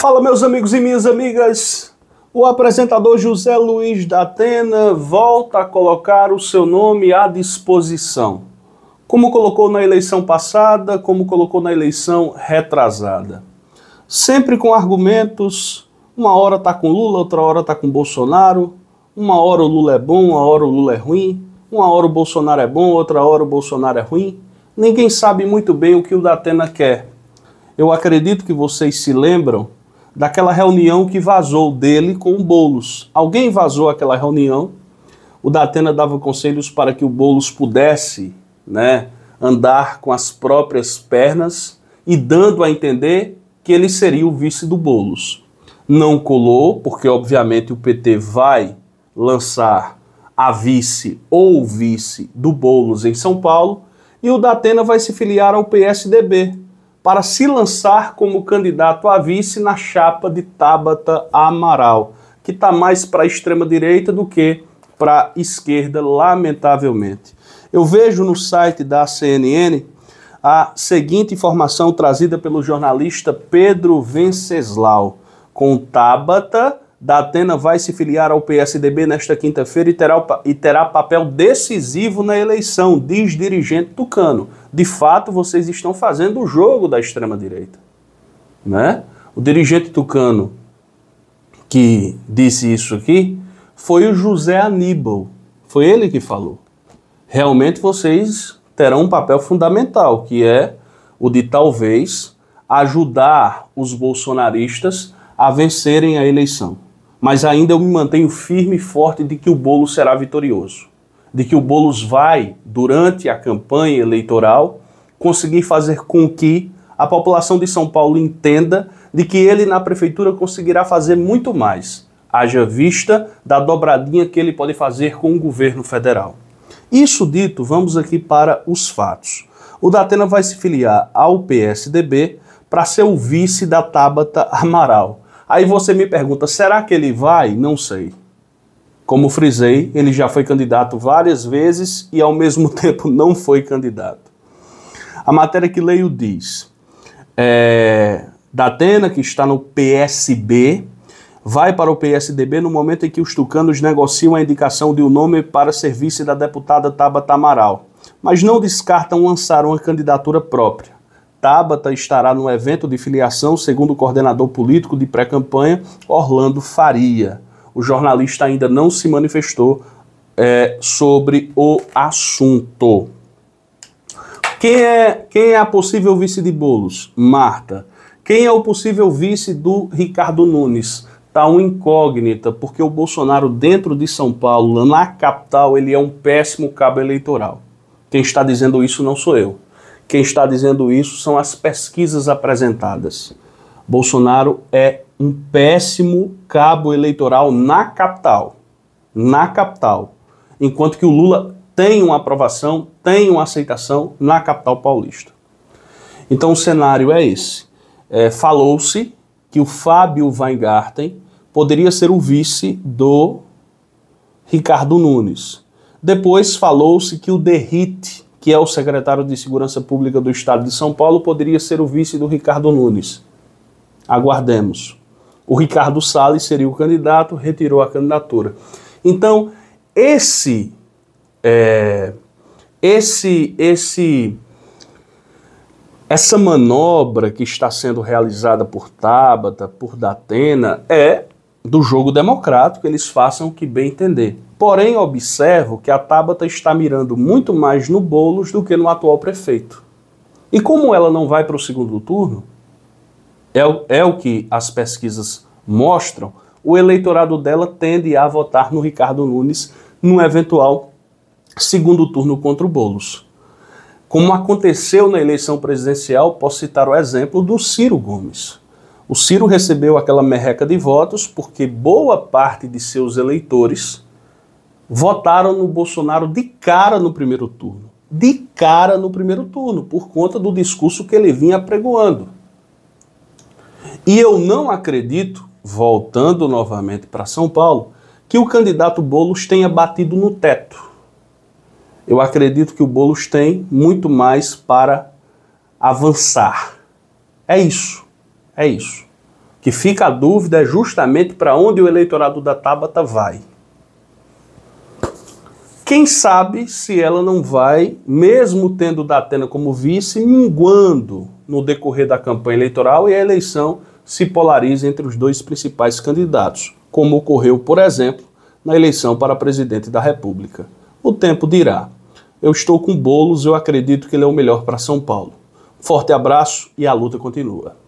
Fala, meus amigos e minhas amigas. O apresentador José Luiz da Atena volta a colocar o seu nome à disposição. Como colocou na eleição passada, como colocou na eleição retrasada. Sempre com argumentos, uma hora tá com Lula, outra hora tá com Bolsonaro, uma hora o Lula é bom, uma hora o Lula é ruim, uma hora o Bolsonaro é bom, outra hora o Bolsonaro é ruim. Ninguém sabe muito bem o que o da Atena quer. Eu acredito que vocês se lembram daquela reunião que vazou dele com o Boulos. Alguém vazou aquela reunião, o Datena dava conselhos para que o Boulos pudesse né, andar com as próprias pernas e dando a entender que ele seria o vice do Boulos. Não colou, porque obviamente o PT vai lançar a vice ou vice do Boulos em São Paulo, e o Datena vai se filiar ao PSDB, para se lançar como candidato a vice na chapa de Tabata Amaral, que está mais para a extrema-direita do que para a esquerda, lamentavelmente. Eu vejo no site da CNN a seguinte informação trazida pelo jornalista Pedro Venceslau. Com Tabata, da Atena vai se filiar ao PSDB nesta quinta-feira e, terá, e terá papel decisivo na eleição, diz dirigente tucano. De fato, vocês estão fazendo o jogo da extrema-direita. Né? O dirigente tucano que disse isso aqui foi o José Aníbal. Foi ele que falou. Realmente vocês terão um papel fundamental, que é o de talvez ajudar os bolsonaristas a vencerem a eleição mas ainda eu me mantenho firme e forte de que o bolo será vitorioso, de que o Bolos vai, durante a campanha eleitoral, conseguir fazer com que a população de São Paulo entenda de que ele na prefeitura conseguirá fazer muito mais, haja vista da dobradinha que ele pode fazer com o governo federal. Isso dito, vamos aqui para os fatos. O Datena vai se filiar ao PSDB para ser o vice da Tabata Amaral Aí você me pergunta, será que ele vai? Não sei. Como frisei, ele já foi candidato várias vezes e ao mesmo tempo não foi candidato. A matéria que leio diz: é, Datena, que está no PSB, vai para o PSDB no momento em que os tucanos negociam a indicação de um nome para serviço da deputada Tabata Amaral, mas não descartam lançar uma candidatura própria. Tabata estará no evento de filiação, segundo o coordenador político de pré-campanha, Orlando Faria. O jornalista ainda não se manifestou é, sobre o assunto. Quem é, quem é a possível vice de Bolos? Marta. Quem é o possível vice do Ricardo Nunes? Está uma incógnita, porque o Bolsonaro dentro de São Paulo, na capital, ele é um péssimo cabo eleitoral. Quem está dizendo isso não sou eu. Quem está dizendo isso são as pesquisas apresentadas. Bolsonaro é um péssimo cabo eleitoral na capital. Na capital. Enquanto que o Lula tem uma aprovação, tem uma aceitação na capital paulista. Então o cenário é esse. É, Falou-se que o Fábio Weingarten poderia ser o vice do Ricardo Nunes. Depois falou-se que o Derrite que é o secretário de Segurança Pública do Estado de São Paulo, poderia ser o vice do Ricardo Nunes. Aguardemos. O Ricardo Salles seria o candidato, retirou a candidatura. Então, esse. É, esse. esse essa manobra que está sendo realizada por Tabata, por Datena, é do jogo democrático, eles façam o que bem entender. Porém, observo que a Tabata está mirando muito mais no Bolos do que no atual prefeito. E como ela não vai para o segundo turno, é, é o que as pesquisas mostram, o eleitorado dela tende a votar no Ricardo Nunes num eventual segundo turno contra o Bolos. Como aconteceu na eleição presidencial, posso citar o exemplo do Ciro Gomes. O Ciro recebeu aquela merreca de votos porque boa parte de seus eleitores votaram no Bolsonaro de cara no primeiro turno. De cara no primeiro turno, por conta do discurso que ele vinha pregoando. E eu não acredito, voltando novamente para São Paulo, que o candidato Bolos tenha batido no teto. Eu acredito que o Bolos tem muito mais para avançar. É isso. É isso. Que fica a dúvida é justamente para onde o eleitorado da Tabata vai. Quem sabe se ela não vai, mesmo tendo Datena como vice, minguando no decorrer da campanha eleitoral e a eleição se polariza entre os dois principais candidatos, como ocorreu, por exemplo, na eleição para presidente da República. O tempo dirá. Eu estou com bolos, eu acredito que ele é o melhor para São Paulo. Forte abraço e a luta continua.